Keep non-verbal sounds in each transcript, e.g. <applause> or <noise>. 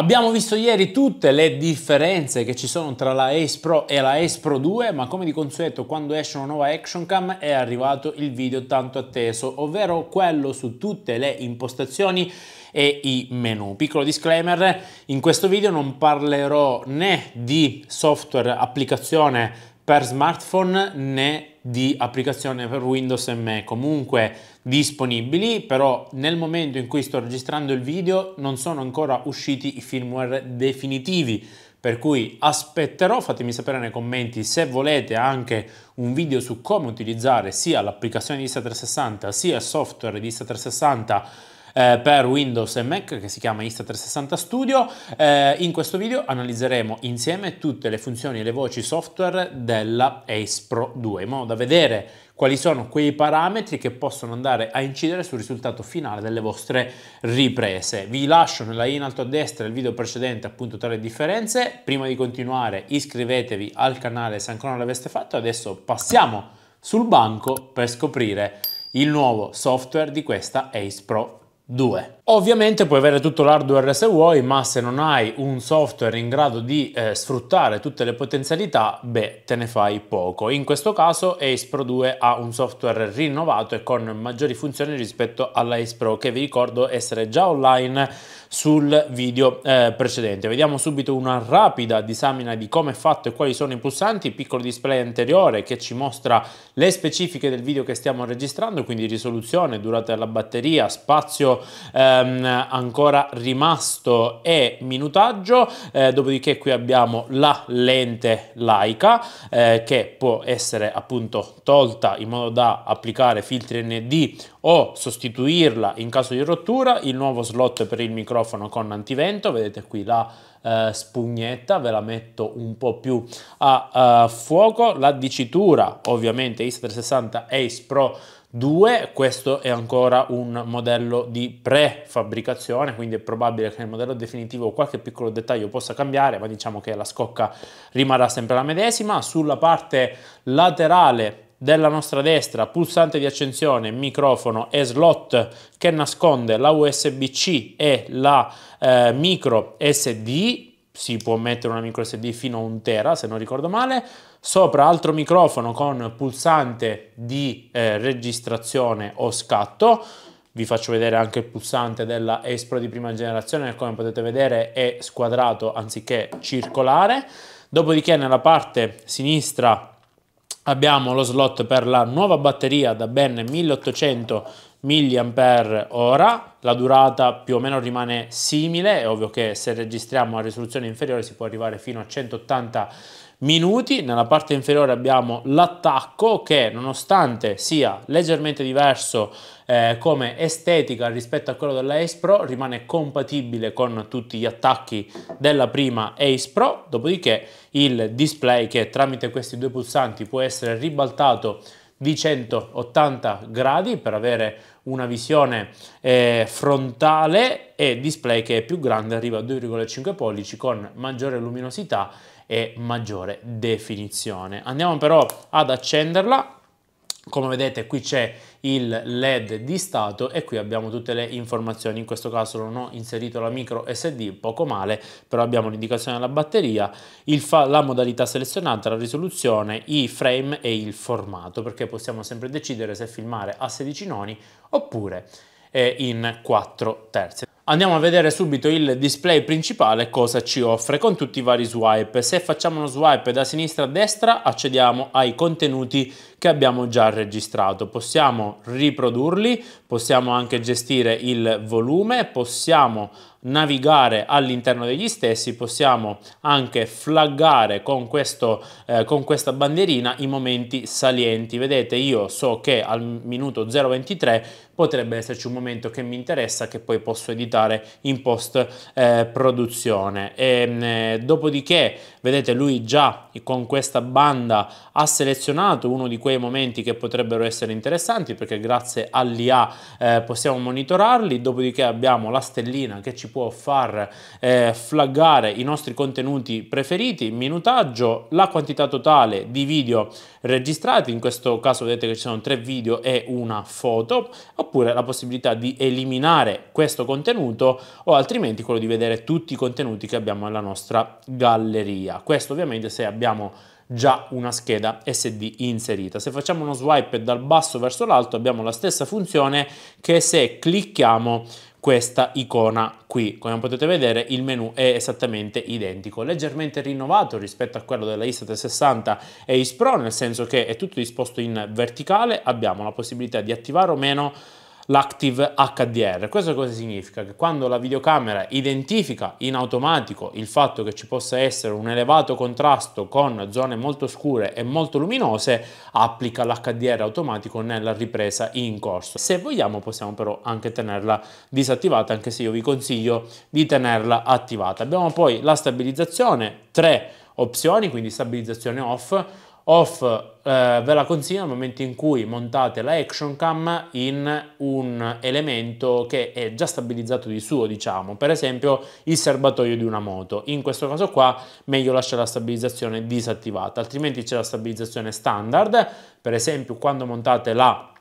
Abbiamo visto ieri tutte le differenze che ci sono tra la Ace Pro e la Ace Pro 2, ma come di consueto quando esce una nuova Action Cam è arrivato il video tanto atteso, ovvero quello su tutte le impostazioni e i menu. Piccolo disclaimer, in questo video non parlerò né di software, applicazione per smartphone né di applicazione per Windows e Mac comunque disponibili, però nel momento in cui sto registrando il video non sono ancora usciti i firmware definitivi, per cui aspetterò, fatemi sapere nei commenti se volete anche un video su come utilizzare sia l'applicazione di Insta360 sia il software di Insta360 eh, per Windows e Mac che si chiama Insta360 Studio. Eh, in questo video analizzeremo insieme tutte le funzioni e le voci software della Ace Pro 2 in modo da vedere quali sono quei parametri che possono andare a incidere sul risultato finale delle vostre riprese. Vi lascio nella in alto a destra il video precedente appunto tra le differenze. Prima di continuare iscrivetevi al canale se ancora non l'aveste fatto. Adesso passiamo sul banco per scoprire il nuovo software di questa Ace Pro 2. Ovviamente puoi avere tutto l'hardware se vuoi, ma se non hai un software in grado di eh, sfruttare tutte le potenzialità, beh, te ne fai poco. In questo caso Ace Pro 2 ha un software rinnovato e con maggiori funzioni rispetto alla Ace Pro, che vi ricordo essere già online sul video eh, precedente. Vediamo subito una rapida disamina di come è fatto e quali sono i pulsanti, piccolo display anteriore che ci mostra le specifiche del video che stiamo registrando, quindi risoluzione, durata della batteria, spazio... Eh, ehm, ancora rimasto e minutaggio, eh, dopodiché qui abbiamo la lente laica eh, che può essere appunto tolta in modo da applicare filtri ND o sostituirla in caso di rottura, il nuovo slot per il microfono con antivento, vedete qui la eh, spugnetta, ve la metto un po' più a eh, fuoco, la dicitura ovviamente IS360 Ace Pro 2, questo è ancora un modello di prefabbricazione, quindi è probabile che nel modello definitivo qualche piccolo dettaglio possa cambiare, ma diciamo che la scocca rimarrà sempre la medesima. Sulla parte laterale della nostra destra pulsante di accensione, microfono e slot che nasconde la USB-C e la eh, micro SD, si può mettere una micro SD fino a un tera se non ricordo male, sopra altro microfono con pulsante di eh, registrazione o scatto, vi faccio vedere anche il pulsante della Espro di prima generazione, come potete vedere è squadrato anziché circolare, dopodiché nella parte sinistra Abbiamo lo slot per la nuova batteria da ben 1800 mAh, la durata più o meno rimane simile, è ovvio che se registriamo a risoluzione inferiore si può arrivare fino a 180 mAh minuti. Nella parte inferiore abbiamo l'attacco che nonostante sia leggermente diverso eh, come estetica rispetto a quello della Ace Pro rimane compatibile con tutti gli attacchi della prima Ace Pro, dopodiché il display che tramite questi due pulsanti può essere ribaltato di 180 gradi per avere una visione eh, frontale e display che è più grande, arriva a 2,5 pollici con maggiore luminosità e maggiore definizione. Andiamo però ad accenderla come vedete qui c'è il LED di stato e qui abbiamo tutte le informazioni, in questo caso non ho inserito la micro SD, poco male, però abbiamo l'indicazione della batteria, la modalità selezionata, la risoluzione, i frame e il formato, perché possiamo sempre decidere se filmare a 16 noni oppure eh, in 4 terzi. Andiamo a vedere subito il display principale cosa ci offre con tutti i vari swipe. Se facciamo uno swipe da sinistra a destra accediamo ai contenuti che abbiamo già registrato. Possiamo riprodurli, possiamo anche gestire il volume, possiamo navigare all'interno degli stessi possiamo anche flaggare con, questo, eh, con questa bandierina i momenti salienti vedete io so che al minuto 0.23 potrebbe esserci un momento che mi interessa che poi posso editare in post eh, produzione e, ehm, eh, dopodiché vedete lui già con questa banda ha selezionato uno di questi quei momenti che potrebbero essere interessanti perché grazie all'IA eh, possiamo monitorarli, dopodiché abbiamo la stellina che ci può far eh, flaggare i nostri contenuti preferiti, minutaggio, la quantità totale di video registrati, in questo caso vedete che ci sono tre video e una foto, oppure la possibilità di eliminare questo contenuto o altrimenti quello di vedere tutti i contenuti che abbiamo nella nostra galleria. Questo ovviamente se abbiamo già una scheda SD inserita. Se facciamo uno swipe dal basso verso l'alto abbiamo la stessa funzione che se clicchiamo questa icona qui. Come potete vedere il menu è esattamente identico, leggermente rinnovato rispetto a quello della Insta360 e Is Pro, nel senso che è tutto disposto in verticale, abbiamo la possibilità di attivare o meno l'Active HDR. Questo cosa significa? Che quando la videocamera identifica in automatico il fatto che ci possa essere un elevato contrasto con zone molto scure e molto luminose, applica l'HDR automatico nella ripresa in corso. Se vogliamo possiamo però anche tenerla disattivata, anche se io vi consiglio di tenerla attivata. Abbiamo poi la stabilizzazione, tre opzioni, quindi stabilizzazione off, Off eh, ve la consiglio nel momento in cui montate la action cam in un elemento che è già stabilizzato di suo, diciamo, per esempio il serbatoio di una moto. In questo caso qua meglio lasciare la stabilizzazione disattivata, altrimenti c'è la stabilizzazione standard, per esempio quando montate la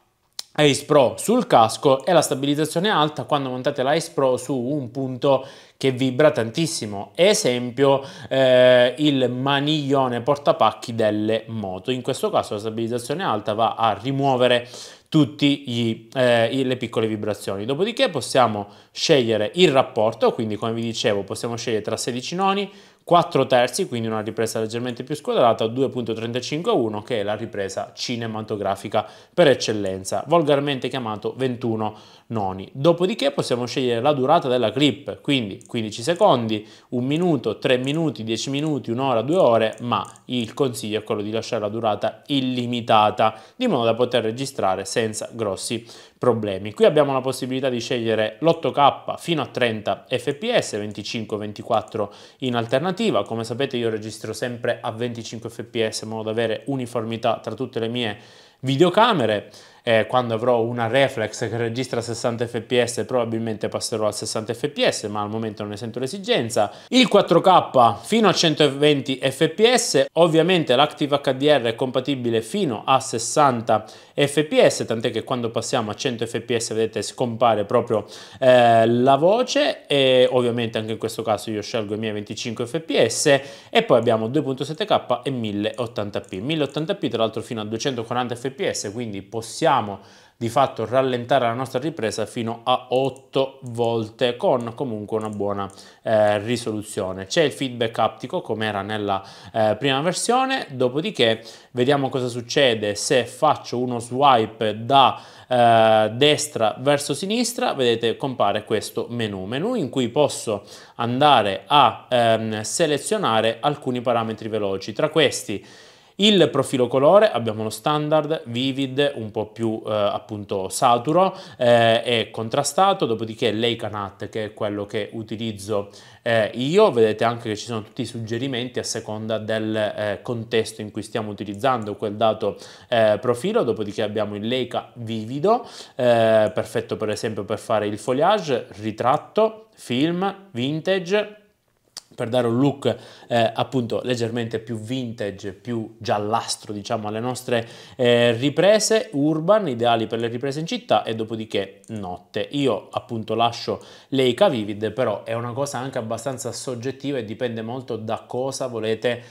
Ace Pro sul casco e la stabilizzazione alta quando montate l'Ace Pro su un punto che vibra tantissimo. Esempio eh, il maniglione portapacchi delle moto. In questo caso la stabilizzazione alta va a rimuovere tutte eh, le piccole vibrazioni. Dopodiché possiamo scegliere il rapporto, quindi come vi dicevo possiamo scegliere tra 16 noni, 4 terzi, quindi una ripresa leggermente più squadrata, 2.35 a 1, che è la ripresa cinematografica per eccellenza, volgarmente chiamato 21 noni. Dopodiché possiamo scegliere la durata della clip, quindi 15 secondi, 1 minuto, 3 minuti, 10 minuti, 1 ora, 2 ore, ma il consiglio è quello di lasciare la durata illimitata, di modo da poter registrare senza grossi problemi. Qui abbiamo la possibilità di scegliere l'8K fino a 30 fps, 25-24 in alternativa. Come sapete io registro sempre a 25 fps in modo da avere uniformità tra tutte le mie videocamere eh, quando avrò una reflex che registra 60 fps probabilmente passerò a 60 fps ma al momento non ne sento l'esigenza il 4k fino a 120 fps ovviamente l'active hdr è compatibile fino a 60 fps tant'è che quando passiamo a 100 fps vedete scompare proprio eh, la voce e ovviamente anche in questo caso io scelgo i miei 25 fps e poi abbiamo 2.7k e 1080p 1080p tra l'altro fino a 240 fps quindi possiamo possiamo di fatto rallentare la nostra ripresa fino a 8 volte con comunque una buona eh, risoluzione. C'è il feedback aptico come era nella eh, prima versione, dopodiché vediamo cosa succede se faccio uno swipe da eh, destra verso sinistra, vedete compare questo menu, menu in cui posso andare a ehm, selezionare alcuni parametri veloci, tra questi il profilo colore abbiamo lo standard, vivid, un po' più eh, appunto saturo eh, e contrastato, dopodiché Leica l'Eicanat che è quello che utilizzo eh, io, vedete anche che ci sono tutti i suggerimenti a seconda del eh, contesto in cui stiamo utilizzando quel dato eh, profilo, dopodiché abbiamo il Leica vivido, eh, perfetto per esempio per fare il foliage, ritratto, film, vintage, per dare un look eh, appunto leggermente più vintage, più giallastro diciamo alle nostre eh, riprese urban, ideali per le riprese in città e dopodiché notte. Io appunto lascio leica vivid però è una cosa anche abbastanza soggettiva e dipende molto da cosa volete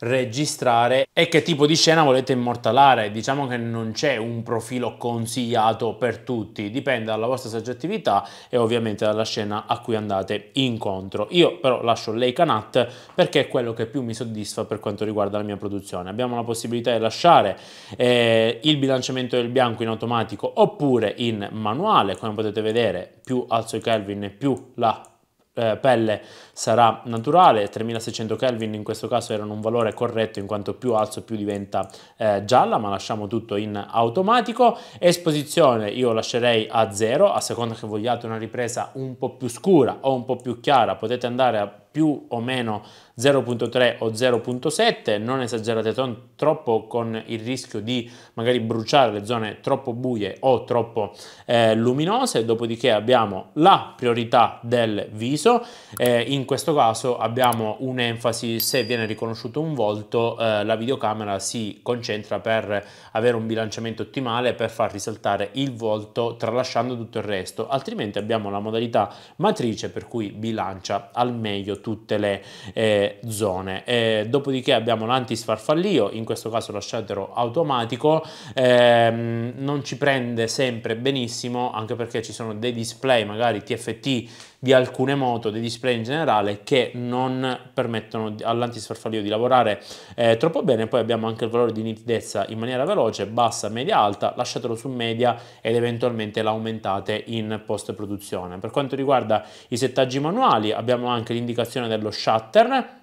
registrare e che tipo di scena volete immortalare. Diciamo che non c'è un profilo consigliato per tutti, dipende dalla vostra soggettività e ovviamente dalla scena a cui andate incontro. Io però lascio Leica Nut perché è quello che più mi soddisfa per quanto riguarda la mia produzione. Abbiamo la possibilità di lasciare eh, il bilanciamento del bianco in automatico oppure in manuale, come potete vedere, più alzo i Kelvin e più la eh, pelle sarà naturale, 3600 Kelvin in questo caso erano un valore corretto in quanto più alzo più diventa eh, gialla, ma lasciamo tutto in automatico. Esposizione io lascerei a 0, a seconda che vogliate una ripresa un po' più scura o un po' più chiara, potete andare a più o meno 0.3 o 0.7, non esagerate troppo con il rischio di magari bruciare le zone troppo buie o troppo eh, luminose, dopodiché abbiamo la priorità del viso, eh, in questo caso abbiamo un'enfasi, se viene riconosciuto un volto, eh, la videocamera si concentra per avere un bilanciamento ottimale, per far risaltare il volto tralasciando tutto il resto, altrimenti abbiamo la modalità matrice per cui bilancia al meglio tutte le eh, zone. Eh, dopodiché abbiamo l'antisfarfallio, in questo caso lo shutter automatico, ehm, non ci prende sempre benissimo anche perché ci sono dei display magari TFT di alcune moto, dei display in generale che non permettono all'antisfarfallio di lavorare eh, troppo bene, poi abbiamo anche il valore di nitidezza in maniera veloce, bassa, media, alta, lasciatelo su media ed eventualmente l'aumentate in post produzione. Per quanto riguarda i settaggi manuali abbiamo anche l'indicazione dello shutter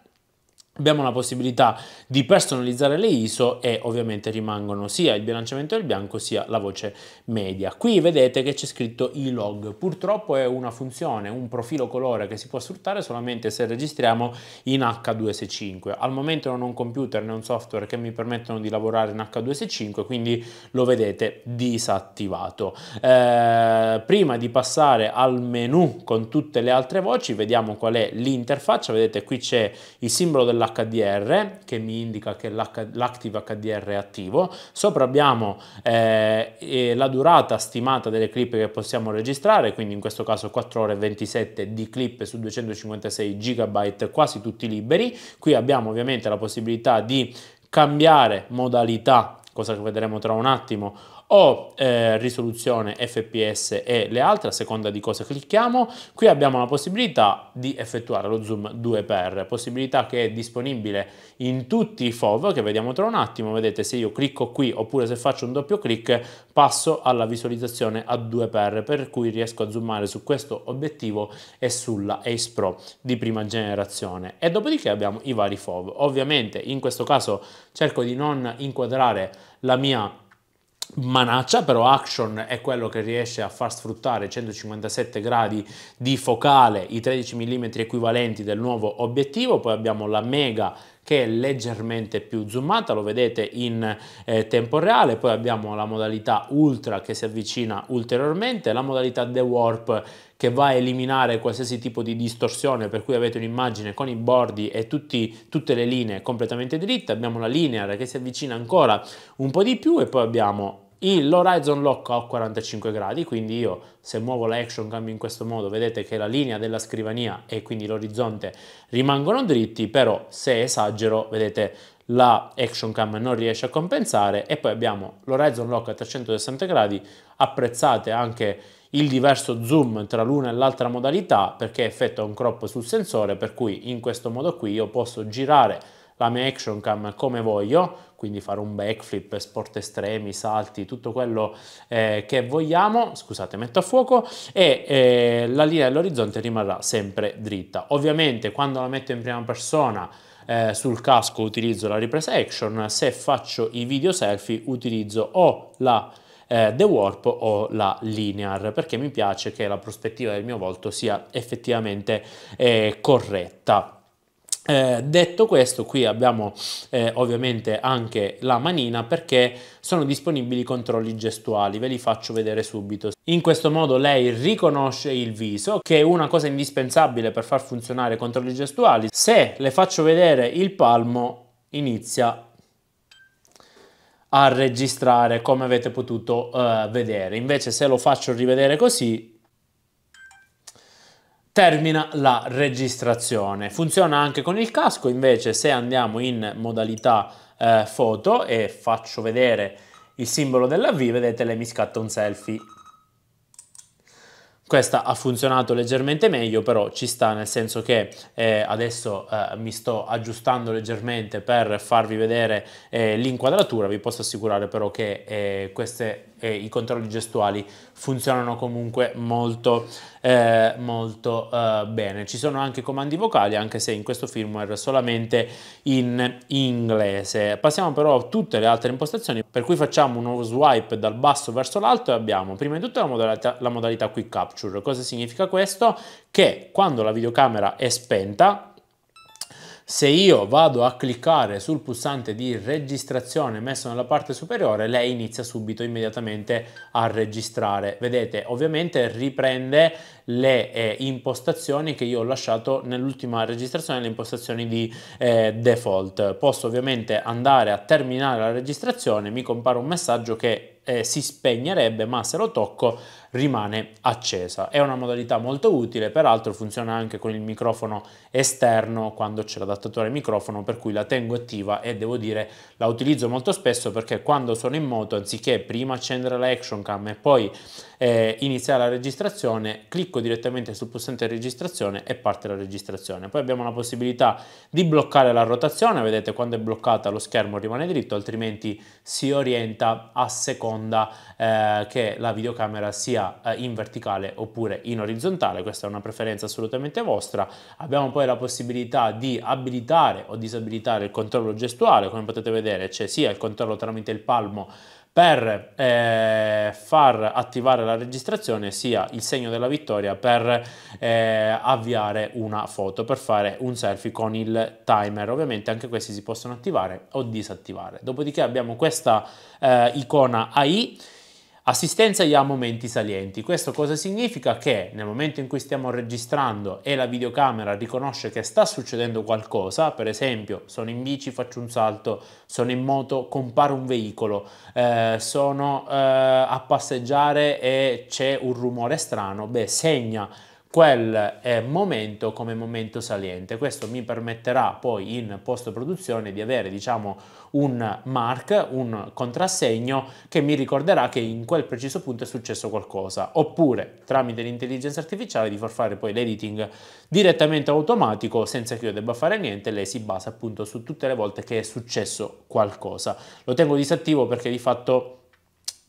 Abbiamo la possibilità di personalizzare le ISO e ovviamente rimangono sia il bilanciamento del bianco sia la voce media. Qui vedete che c'è scritto e-log, purtroppo è una funzione, un profilo colore che si può sfruttare solamente se registriamo in h 2 s 5 Al momento non ho un computer né un software che mi permettono di lavorare in h 2 s 5 quindi lo vedete disattivato. Eh, prima di passare al menu con tutte le altre voci, vediamo qual è l'interfaccia, vedete qui c'è il simbolo della l'HDR che mi indica che l'active HDR è attivo, sopra abbiamo eh, la durata stimata delle clip che possiamo registrare, quindi in questo caso 4 ore e 27 di clip su 256 GB, quasi tutti liberi, qui abbiamo ovviamente la possibilità di cambiare modalità cosa che vedremo tra un attimo, o eh, risoluzione fps e le altre a seconda di cosa clicchiamo. Qui abbiamo la possibilità di effettuare lo zoom 2x, possibilità che è disponibile in tutti i FOV che vediamo tra un attimo. Vedete se io clicco qui oppure se faccio un doppio clic passo alla visualizzazione a 2x per cui riesco a zoomare su questo obiettivo e sulla Ace Pro di prima generazione. E dopodiché abbiamo i vari FOV. Ovviamente in questo caso cerco di non inquadrare la mia manaccia, però Action è quello che riesce a far sfruttare 157 gradi di focale, i 13 mm equivalenti del nuovo obiettivo, poi abbiamo la Mega che è leggermente più zoomata, lo vedete in eh, tempo reale, poi abbiamo la modalità ultra che si avvicina ulteriormente, la modalità The Warp che va a eliminare qualsiasi tipo di distorsione per cui avete un'immagine con i bordi e tutti, tutte le linee completamente dritte, abbiamo la linear che si avvicina ancora un po' di più e poi abbiamo l'horizon lock a 45 gradi, quindi io se muovo la action cam in questo modo vedete che la linea della scrivania e quindi l'orizzonte rimangono dritti, però se esagero vedete la action cam non riesce a compensare e poi abbiamo l'horizon lock a 360 gradi, apprezzate anche il diverso zoom tra l'una e l'altra modalità perché effettua un crop sul sensore per cui in questo modo qui io posso girare la mia action cam come voglio quindi fare un backflip, sport estremi, salti, tutto quello eh, che vogliamo, scusate metto a fuoco, e eh, la linea dell'orizzonte rimarrà sempre dritta. Ovviamente quando la metto in prima persona eh, sul casco utilizzo la ripresa action, se faccio i video selfie utilizzo o la eh, The Warp o la Linear perché mi piace che la prospettiva del mio volto sia effettivamente eh, corretta. Eh, detto questo, qui abbiamo eh, ovviamente anche la manina perché sono disponibili i controlli gestuali, ve li faccio vedere subito. In questo modo lei riconosce il viso, che è una cosa indispensabile per far funzionare i controlli gestuali. Se le faccio vedere il palmo, inizia a registrare come avete potuto eh, vedere. Invece se lo faccio rivedere così, termina la registrazione. Funziona anche con il casco, invece se andiamo in modalità eh, foto e faccio vedere il simbolo dell'avvio, vedete lei mi scatta un selfie. Questa ha funzionato leggermente meglio, però ci sta nel senso che eh, adesso eh, mi sto aggiustando leggermente per farvi vedere eh, l'inquadratura, vi posso assicurare però che eh, queste, eh, i controlli gestuali funzionano comunque molto, eh, molto eh, bene. Ci sono anche comandi vocali, anche se in questo firmware solamente in inglese. Passiamo però a tutte le altre impostazioni, per cui facciamo uno swipe dal basso verso l'alto e abbiamo prima di tutto la modalità, la modalità quick capture. Cosa significa questo? Che quando la videocamera è spenta, se io vado a cliccare sul pulsante di registrazione messo nella parte superiore, lei inizia subito immediatamente a registrare. Vedete, ovviamente riprende le eh, impostazioni che io ho lasciato nell'ultima registrazione, le impostazioni di eh, default. Posso ovviamente andare a terminare la registrazione, mi compare un messaggio che eh, si spegnerebbe, ma se lo tocco rimane accesa. È una modalità molto utile, peraltro funziona anche con il microfono esterno quando c'è l'adattatore microfono, per cui la tengo attiva e devo dire la utilizzo molto spesso perché quando sono in moto, anziché prima accendere la action cam e poi eh, inizia la registrazione, clicco direttamente sul pulsante registrazione e parte la registrazione. Poi abbiamo la possibilità di bloccare la rotazione, vedete quando è bloccata lo schermo rimane dritto, altrimenti si orienta a seconda eh, che la videocamera sia eh, in verticale oppure in orizzontale, questa è una preferenza assolutamente vostra. Abbiamo poi la possibilità di abilitare o disabilitare il controllo gestuale, come potete vedere c'è sia il controllo tramite il palmo per eh, far attivare la registrazione sia il segno della vittoria per eh, avviare una foto, per fare un selfie con il timer. Ovviamente anche questi si possono attivare o disattivare. Dopodiché abbiamo questa eh, icona AI Assistenza a momenti salienti. Questo cosa significa? Che nel momento in cui stiamo registrando e la videocamera riconosce che sta succedendo qualcosa, per esempio sono in bici, faccio un salto, sono in moto, compare un veicolo, eh, sono eh, a passeggiare e c'è un rumore strano, beh segna quel eh, momento come momento saliente. Questo mi permetterà poi in post produzione di avere diciamo un mark, un contrassegno che mi ricorderà che in quel preciso punto è successo qualcosa oppure tramite l'intelligenza artificiale di far fare poi l'editing direttamente automatico senza che io debba fare niente, lei si basa appunto su tutte le volte che è successo qualcosa. Lo tengo disattivo perché di fatto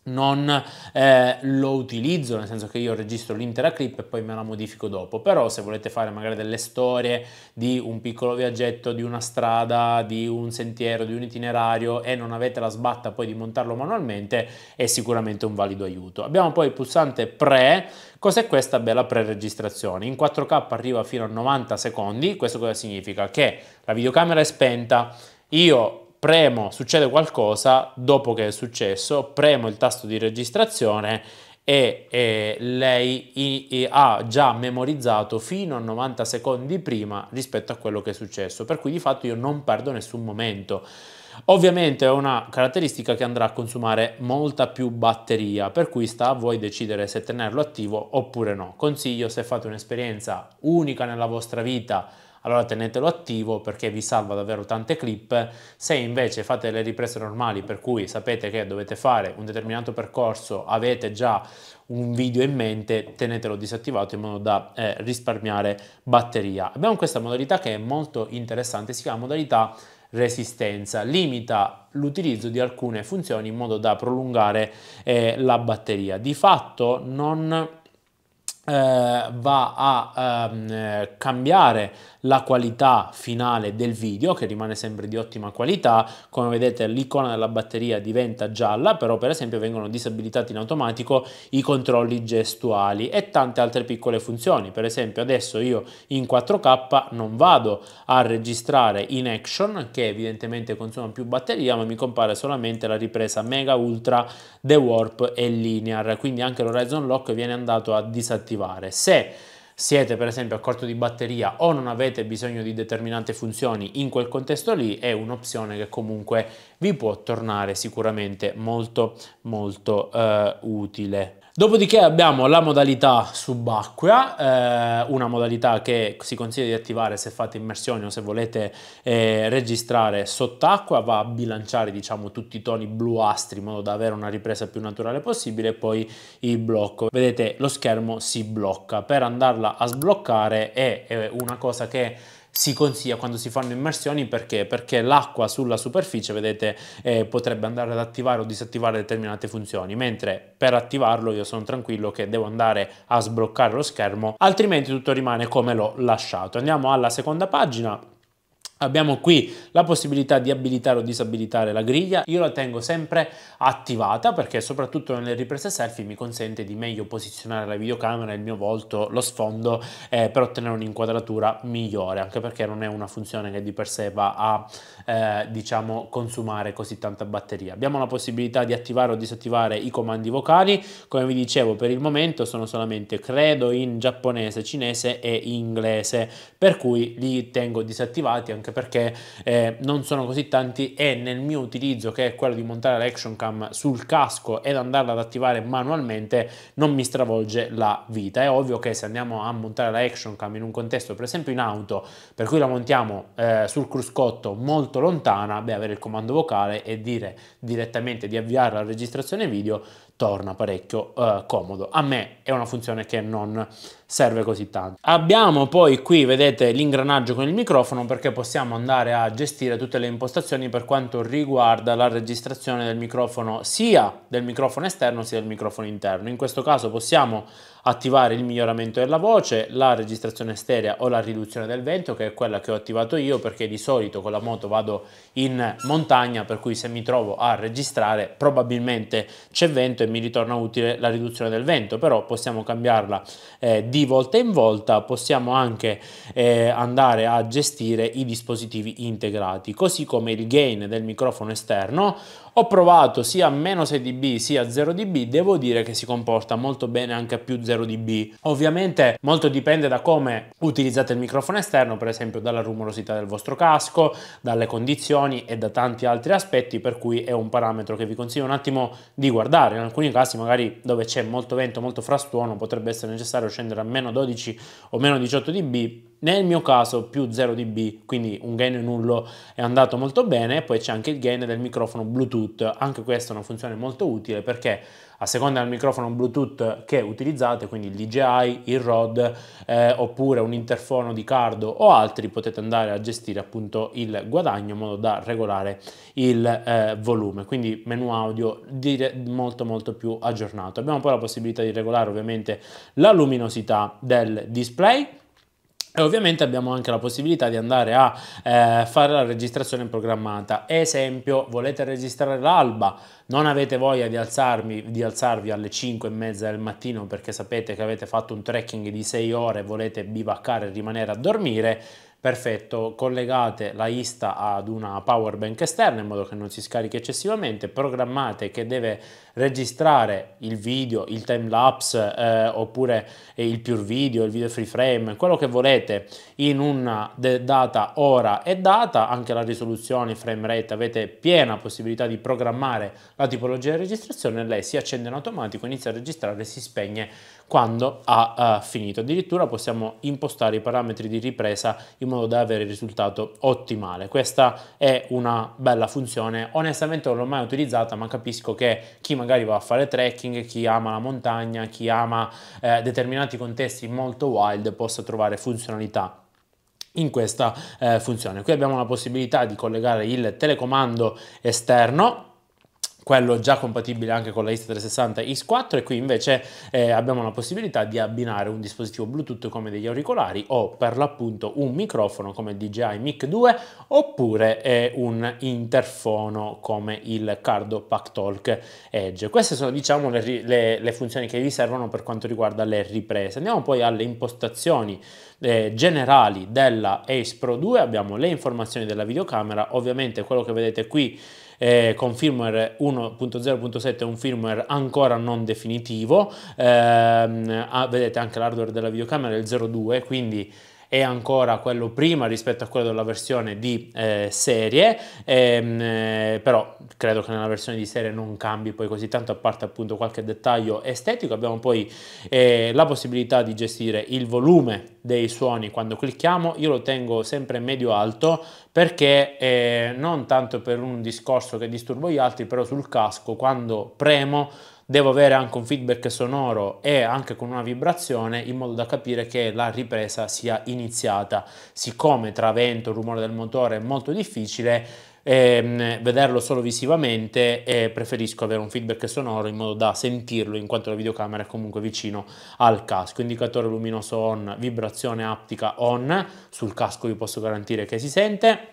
non eh, lo utilizzo, nel senso che io registro l'intera clip e poi me la modifico dopo, però se volete fare magari delle storie di un piccolo viaggetto, di una strada, di un sentiero, di un itinerario e non avete la sbatta poi di montarlo manualmente, è sicuramente un valido aiuto. Abbiamo poi il pulsante pre, cos'è questa bella pre-registrazione? In 4K arriva fino a 90 secondi, questo cosa significa? Che la videocamera è spenta, io premo succede qualcosa, dopo che è successo, premo il tasto di registrazione e, e lei i, i, ha già memorizzato fino a 90 secondi prima rispetto a quello che è successo, per cui di fatto io non perdo nessun momento. Ovviamente è una caratteristica che andrà a consumare molta più batteria, per cui sta a voi decidere se tenerlo attivo oppure no. Consiglio se fate un'esperienza unica nella vostra vita allora tenetelo attivo perché vi salva davvero tante clip. Se invece fate le riprese normali per cui sapete che dovete fare un determinato percorso, avete già un video in mente, tenetelo disattivato in modo da eh, risparmiare batteria. Abbiamo questa modalità che è molto interessante, si chiama modalità resistenza, limita l'utilizzo di alcune funzioni in modo da prolungare eh, la batteria. Di fatto non eh, va a ehm, eh, cambiare la qualità finale del video che rimane sempre di ottima qualità come vedete l'icona della batteria diventa gialla però per esempio vengono disabilitati in automatico i controlli gestuali e tante altre piccole funzioni per esempio adesso io in 4k non vado a registrare in action che evidentemente consuma più batteria ma mi compare solamente la ripresa mega ultra the warp e linear quindi anche l'horizon lock viene andato a disattivare attivare. Se siete per esempio a corto di batteria o non avete bisogno di determinate funzioni in quel contesto lì è un'opzione che comunque vi può tornare sicuramente molto molto eh, utile. Dopodiché abbiamo la modalità subacquea, eh, una modalità che si consiglia di attivare se fate immersioni o se volete eh, registrare sott'acqua, va a bilanciare diciamo tutti i toni bluastri in modo da avere una ripresa più naturale possibile e poi il blocco. Vedete lo schermo si blocca, per andarla a sbloccare è, è una cosa che si consiglia quando si fanno immersioni perché? Perché l'acqua sulla superficie, vedete, eh, potrebbe andare ad attivare o disattivare determinate funzioni, mentre per attivarlo io sono tranquillo che devo andare a sbloccare lo schermo, altrimenti tutto rimane come l'ho lasciato. Andiamo alla seconda pagina Abbiamo qui la possibilità di abilitare o disabilitare la griglia, io la tengo sempre attivata perché soprattutto nelle riprese selfie mi consente di meglio posizionare la videocamera, il mio volto, lo sfondo eh, per ottenere un'inquadratura migliore, anche perché non è una funzione che di per sé va a eh, diciamo consumare così tanta batteria. Abbiamo la possibilità di attivare o disattivare i comandi vocali, come vi dicevo per il momento sono solamente credo in giapponese, cinese e inglese, per cui li tengo disattivati anche anche perché eh, non sono così tanti e nel mio utilizzo che è quello di montare l'action cam sul casco ed andarla ad attivare manualmente non mi stravolge la vita. È ovvio che se andiamo a montare l'action cam in un contesto, per esempio in auto, per cui la montiamo eh, sul cruscotto molto lontana, beh, avere il comando vocale e dire direttamente di avviare la registrazione video torna parecchio eh, comodo. A me è una funzione che non serve così tanto. Abbiamo poi qui, vedete, l'ingranaggio con il microfono perché possiamo andare a gestire tutte le impostazioni per quanto riguarda la registrazione del microfono sia del microfono esterno sia del microfono interno. In questo caso possiamo attivare il miglioramento della voce, la registrazione stereo o la riduzione del vento che è quella che ho attivato io perché di solito con la moto vado in montagna per cui se mi trovo a registrare probabilmente c'è vento e mi ritorna utile la riduzione del vento però possiamo cambiarla eh, di volta in volta possiamo anche eh, andare a gestire i dispositivi integrati, così come il gain del microfono esterno ho provato sia a meno 6 dB sia a 0 dB, devo dire che si comporta molto bene anche a più 0 dB. Ovviamente molto dipende da come utilizzate il microfono esterno, per esempio dalla rumorosità del vostro casco, dalle condizioni e da tanti altri aspetti, per cui è un parametro che vi consiglio un attimo di guardare. In alcuni casi magari dove c'è molto vento, molto frastuono, potrebbe essere necessario scendere a meno 12 o meno 18 dB nel mio caso più 0 dB, quindi un gain nullo è andato molto bene, poi c'è anche il gain del microfono Bluetooth, anche questa è una funzione molto utile perché a seconda del microfono Bluetooth che utilizzate, quindi il DJI, il Rod eh, oppure un interfono di cardo o altri, potete andare a gestire appunto il guadagno in modo da regolare il eh, volume, quindi menu audio molto molto più aggiornato. Abbiamo poi la possibilità di regolare ovviamente la luminosità del display e ovviamente abbiamo anche la possibilità di andare a eh, fare la registrazione programmata. Esempio, volete registrare l'alba, non avete voglia di, alzarmi, di alzarvi alle 5 e mezza del mattino perché sapete che avete fatto un trekking di 6 ore e volete bivaccare e rimanere a dormire, perfetto, collegate la Insta ad una power bank esterna in modo che non si scarichi eccessivamente, programmate che deve registrare il video, il time lapse eh, oppure eh, il pure video, il video free frame, quello che volete in una data ora e data, anche la risoluzione, il frame rate, avete piena possibilità di programmare la tipologia di registrazione, lei si accende in automatico, inizia a registrare e si spegne quando ha uh, finito. Addirittura possiamo impostare i parametri di ripresa in modo modo da avere il risultato ottimale. Questa è una bella funzione, onestamente non l'ho mai utilizzata ma capisco che chi magari va a fare trekking, chi ama la montagna, chi ama eh, determinati contesti molto wild possa trovare funzionalità in questa eh, funzione. Qui abbiamo la possibilità di collegare il telecomando esterno quello già compatibile anche con la Insta360 X4 e qui invece eh, abbiamo la possibilità di abbinare un dispositivo Bluetooth come degli auricolari o per l'appunto un microfono come DJI Mic 2 oppure eh, un interfono come il Cardo Packtalk Edge. Queste sono diciamo le, le, le, funzioni che vi servono per quanto riguarda le riprese. Andiamo poi alle impostazioni eh, generali della Ace Pro 2, abbiamo le informazioni della videocamera, ovviamente quello che vedete qui eh, con firmware 1.0.7 è un firmware ancora non definitivo, eh, vedete anche l'hardware della videocamera è il 02, quindi è ancora quello prima rispetto a quello della versione di eh, serie, ehm, eh, però credo che nella versione di serie non cambi poi così tanto, a parte appunto qualche dettaglio estetico. Abbiamo poi eh, la possibilità di gestire il volume dei suoni quando clicchiamo, io lo tengo sempre medio alto perché eh, non tanto per un discorso che disturbo gli altri, però sul casco quando premo devo avere anche un feedback sonoro e anche con una vibrazione in modo da capire che la ripresa sia iniziata. Siccome tra vento e rumore del motore è molto difficile, ehm, vederlo solo visivamente e eh, preferisco avere un feedback sonoro in modo da sentirlo in quanto la videocamera è comunque vicino al casco indicatore luminoso on vibrazione aptica on sul casco vi posso garantire che si sente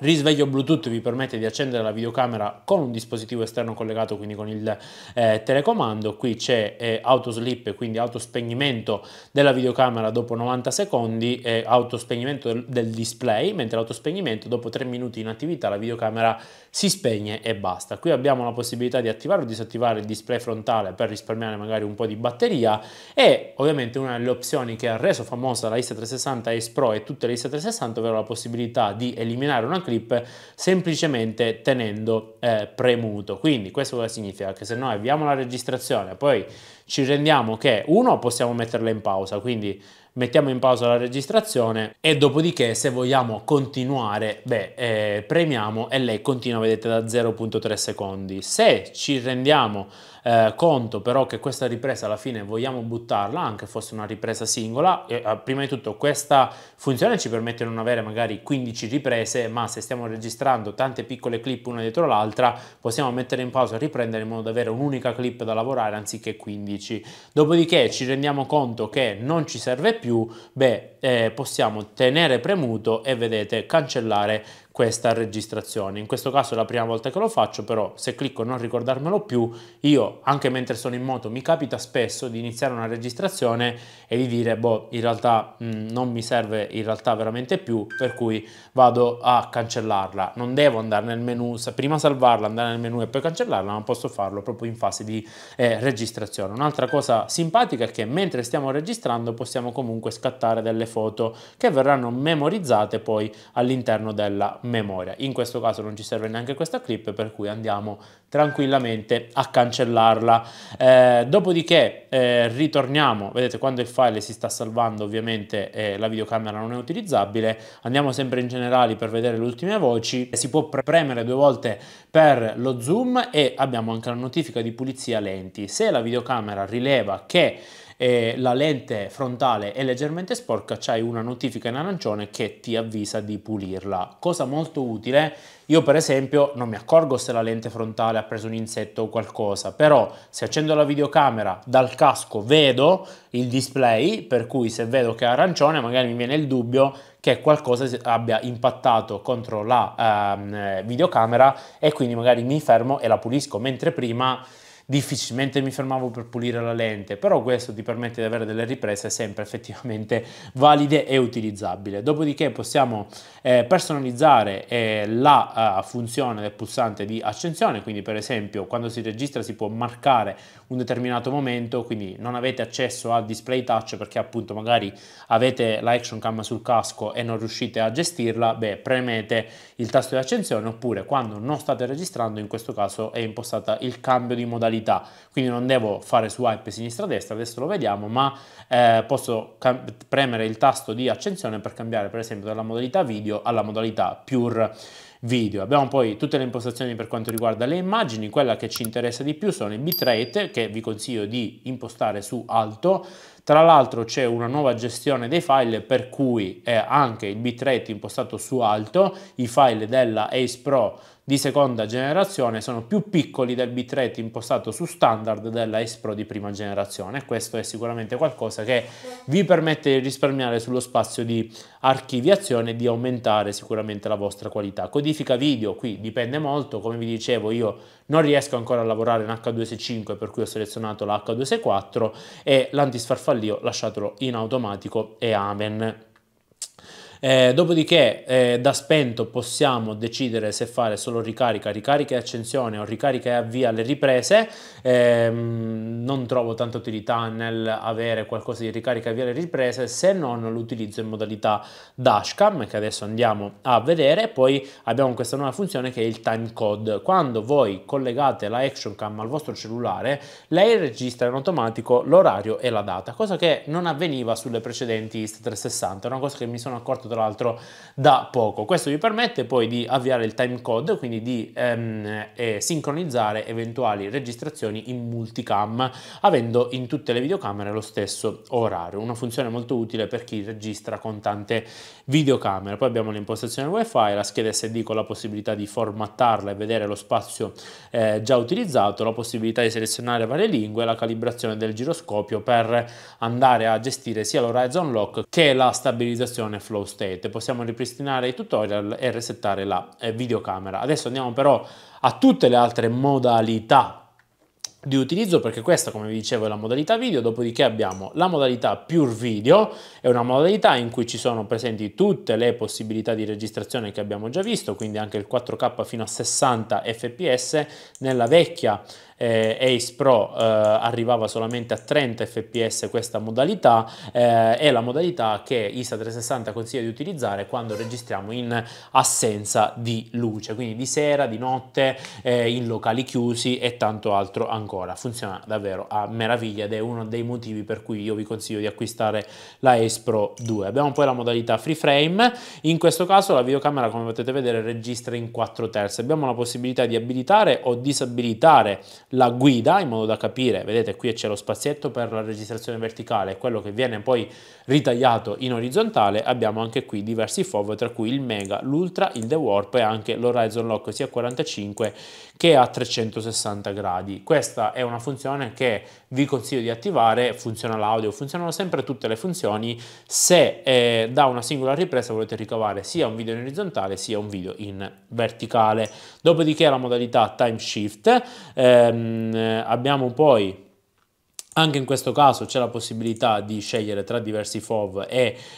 risveglio Bluetooth vi permette di accendere la videocamera con un dispositivo esterno collegato, quindi con il eh, telecomando. Qui c'è eh, autosleep, quindi autospegnimento della videocamera dopo 90 secondi, e eh, autospegnimento del, del display, mentre autospegnimento dopo 3 minuti in attività la videocamera si spegne e basta. Qui abbiamo la possibilità di attivare o disattivare il display frontale per risparmiare magari un po' di batteria e ovviamente una delle opzioni che ha reso famosa la S360 S Pro e tutte le S360, ovvero la possibilità di eliminare un anche clip semplicemente tenendo eh, premuto. Quindi questo cosa significa? Che se noi avviamo la registrazione, poi ci rendiamo che uno possiamo metterla in pausa, quindi mettiamo in pausa la registrazione e dopodiché se vogliamo continuare, beh, eh, premiamo e lei continua, vedete, da 0.3 secondi. Se ci rendiamo eh, conto però che questa ripresa alla fine vogliamo buttarla, anche fosse una ripresa singola, e, eh, prima di tutto questa funzione ci permette di non avere magari 15 riprese, ma se stiamo registrando tante piccole clip una dietro l'altra, possiamo mettere in pausa e riprendere in modo da avere un'unica clip da lavorare anziché 15. Dopodiché ci rendiamo conto che non ci serve più, beh, eh, possiamo tenere premuto e vedete cancellare questa registrazione. In questo caso è la prima volta che lo faccio, però se clicco non ricordarmelo più, io anche mentre sono in moto mi capita spesso di iniziare una registrazione e di dire boh, in realtà mh, mm, non mi serve in realtà veramente più, per cui vado a cancellarla. Non devo andare nel menu, prima salvarla, andare nel menu e poi cancellarla, ma posso farlo proprio in fase di eh, registrazione. Un'altra cosa simpatica è che mentre stiamo registrando possiamo comunque scattare delle foto che verranno memorizzate poi all'interno della memoria. In questo caso non ci serve neanche questa clip, per cui andiamo tranquillamente a cancellarla. Eh, dopodiché eh, ritorniamo, vedete quando il file si sta salvando ovviamente eh, la videocamera non è utilizzabile, andiamo sempre in generali per vedere le ultime voci, si può premere due volte per lo zoom e abbiamo anche la notifica di pulizia lenti. Se la videocamera rileva che eh, la lente frontale è leggermente sporca, c'hai una notifica in arancione che ti avvisa di pulirla. Cosa molto utile, io per esempio non mi accorgo se la lente frontale ha preso un insetto o qualcosa, però se accendo la videocamera dal casco vedo il display, per cui se vedo che è arancione magari mi viene il dubbio che qualcosa abbia impattato contro la ehm, videocamera e quindi magari mi fermo e la pulisco, mentre prima difficilmente mi fermavo per pulire la lente, però questo ti permette di avere delle riprese sempre effettivamente <laughs> valide e utilizzabili. Dopodiché possiamo eh, personalizzare eh, la uh, funzione del pulsante di accensione, quindi per esempio quando si registra si può marcare un determinato momento, quindi non avete accesso al display touch perché appunto magari avete la action cam sul casco e non riuscite a gestirla, beh premete il tasto di accensione oppure quando non state registrando in questo caso è impostata il cambio di modalità modalità, quindi non devo fare swipe sinistra-destra, adesso lo vediamo, ma eh, posso premere il tasto di accensione per cambiare per esempio dalla modalità video alla modalità pure video. Abbiamo poi tutte le impostazioni per quanto riguarda le immagini, quella che ci interessa di più sono i bitrate che vi consiglio di impostare su alto, tra l'altro c'è una nuova gestione dei file per cui è anche il bitrate impostato su alto, i file della Ace Pro di seconda generazione sono più piccoli del bitrate impostato su standard della S Pro di prima generazione e questo è sicuramente qualcosa che vi permette di risparmiare sullo spazio di archiviazione e di aumentare sicuramente la vostra qualità. Codifica video qui dipende molto, come vi dicevo io non riesco ancora a lavorare in H265 per cui ho selezionato la H264 e l'antisfarfallio lasciatelo in automatico e amen. Eh, dopodiché eh, da spento possiamo decidere se fare solo ricarica, ricarica e accensione o ricarica e avvia le riprese. Eh, non trovo tanta utilità nel avere qualcosa di ricarica e avvia le riprese se non l'utilizzo in modalità dashcam che adesso andiamo a vedere. Poi abbiamo questa nuova funzione che è il time code. Quando voi collegate la action cam al vostro cellulare, lei registra in automatico l'orario e la data, cosa che non avveniva sulle precedenti Insta360, una cosa che mi sono accorto tra l'altro da poco. Questo vi permette poi di avviare il timecode, quindi di ehm, eh, sincronizzare eventuali registrazioni in multicam, avendo in tutte le videocamere lo stesso orario. Una funzione molto utile per chi registra con tante videocamere. Poi abbiamo l'impostazione wifi, la scheda SD con la possibilità di formattarla e vedere lo spazio eh, già utilizzato, la possibilità di selezionare varie lingue, la calibrazione del giroscopio per andare a gestire sia l'horizon lock che la stabilizzazione flow state state, possiamo ripristinare i tutorial e resettare la eh, videocamera. Adesso andiamo però a tutte le altre modalità di utilizzo perché questa come vi dicevo è la modalità video dopodiché abbiamo la modalità pure video è una modalità in cui ci sono presenti tutte le possibilità di registrazione che abbiamo già visto quindi anche il 4k fino a 60 fps nella vecchia eh, Ace Pro eh, arrivava solamente a 30 fps questa modalità, eh, è la modalità che ISA 360 consiglia di utilizzare quando registriamo in assenza di luce, quindi di sera, di notte, eh, in locali chiusi e tanto altro ancora. Funziona davvero a meraviglia ed è uno dei motivi per cui io vi consiglio di acquistare la Ace Pro 2. Abbiamo poi la modalità free frame, in questo caso la videocamera come potete vedere registra in 4 terzi, abbiamo la possibilità di abilitare o disabilitare la guida in modo da capire, vedete qui c'è lo spazietto per la registrazione verticale quello che viene poi ritagliato in orizzontale, abbiamo anche qui diversi FOV tra cui il Mega, l'Ultra, il The Warp e anche l'Horizon Lock sia 45 che a 360 gradi. Questa è una funzione che vi consiglio di attivare, funziona l'audio, funzionano sempre tutte le funzioni se eh, da una singola ripresa volete ricavare sia un video in orizzontale sia un video in verticale. Dopodiché la modalità time shift, ehm, abbiamo poi anche in questo caso c'è la possibilità di scegliere tra diversi FOV e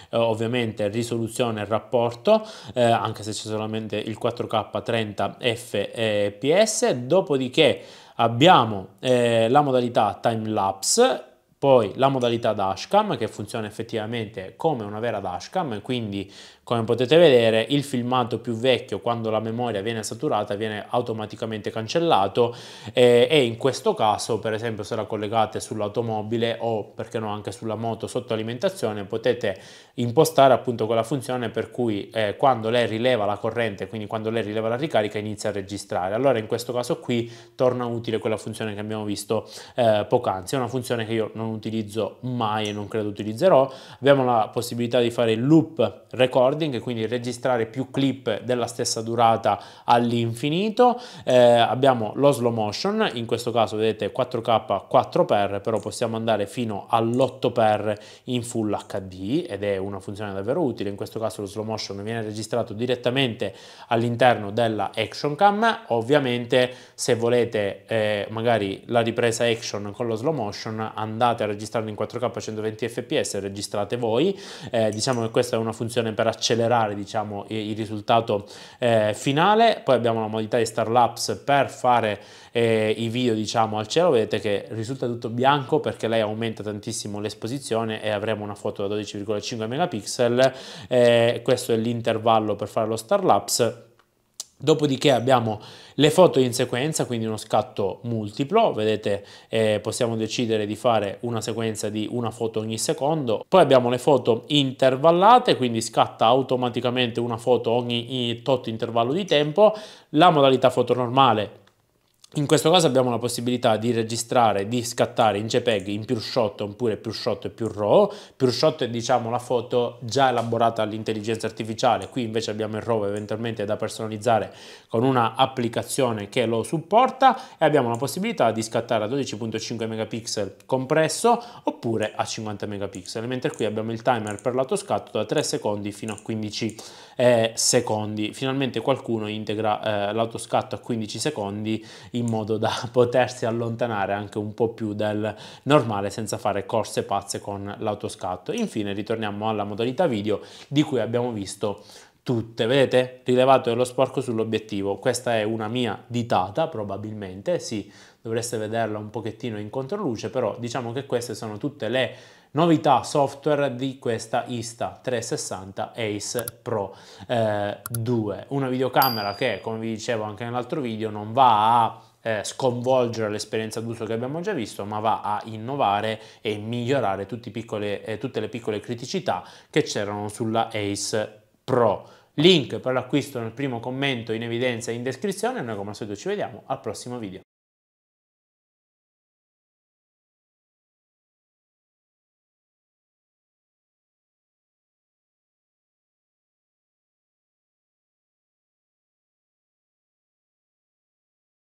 eh, ovviamente risoluzione e rapporto, eh, anche se c'è solamente il 4K 30 FPS, dopodiché abbiamo eh, la modalità time lapse poi la modalità dashcam che funziona effettivamente come una vera dashcam quindi come potete vedere il filmato più vecchio quando la memoria viene saturata viene automaticamente cancellato eh, e in questo caso per esempio se la collegate sull'automobile o perché no anche sulla moto sotto alimentazione potete impostare appunto quella funzione per cui eh, quando lei rileva la corrente quindi quando lei rileva la ricarica inizia a registrare allora in questo caso qui torna utile quella funzione che abbiamo visto eh, poc'anzi è una funzione che io non non utilizzo mai e non credo utilizzerò. Abbiamo la possibilità di fare loop recording, quindi registrare più clip della stessa durata all'infinito. Eh, abbiamo lo slow motion, in questo caso vedete 4K 4x, però possiamo andare fino all'8x in Full HD ed è una funzione davvero utile. In questo caso lo slow motion viene registrato direttamente all'interno della action cam. Ovviamente se volete eh, magari la ripresa action con lo slow motion andate provate a registrarlo in 4K a 120 fps, registrate voi, eh, diciamo che questa è una funzione per accelerare diciamo, il risultato eh, finale, poi abbiamo la modalità di Starlapse per fare eh, i video diciamo, al cielo, vedete che risulta tutto bianco perché lei aumenta tantissimo l'esposizione e avremo una foto da 12,5 megapixel, eh, questo è l'intervallo per fare lo Starlapse Dopodiché abbiamo le foto in sequenza, quindi uno scatto multiplo, vedete eh, possiamo decidere di fare una sequenza di una foto ogni secondo. Poi abbiamo le foto intervallate, quindi scatta automaticamente una foto ogni eh, tot intervallo di tempo. La modalità foto normale in questo caso abbiamo la possibilità di registrare, di scattare in JPEG, in pure shot oppure pure shot e pure RAW. Pure shot è diciamo la foto già elaborata all'intelligenza artificiale, qui invece abbiamo il RAW eventualmente da personalizzare con un'applicazione che lo supporta e abbiamo la possibilità di scattare a 12.5 megapixel compresso oppure a 50 megapixel, mentre qui abbiamo il timer per l'autoscatto da 3 secondi fino a 15 eh, secondi. Finalmente qualcuno integra eh, l'autoscatto a 15 secondi in modo da <laughs> potersi allontanare anche un po' più del normale senza fare corse pazze con l'autoscatto. Infine ritorniamo alla modalità video di cui abbiamo visto tutte, vedete? Rilevato dello sporco sull'obiettivo, questa è una mia ditata probabilmente, sì, dovreste vederla un pochettino in controluce, però diciamo che queste sono tutte le Novità software di questa Insta 360 Ace Pro eh, 2, una videocamera che come vi dicevo anche nell'altro video non va a eh, sconvolgere l'esperienza d'uso che abbiamo già visto, ma va a innovare e migliorare piccole, eh, tutte le piccole criticità che c'erano sulla Ace Pro. Link per l'acquisto nel primo commento in evidenza in descrizione, noi come al solito ci vediamo al prossimo video.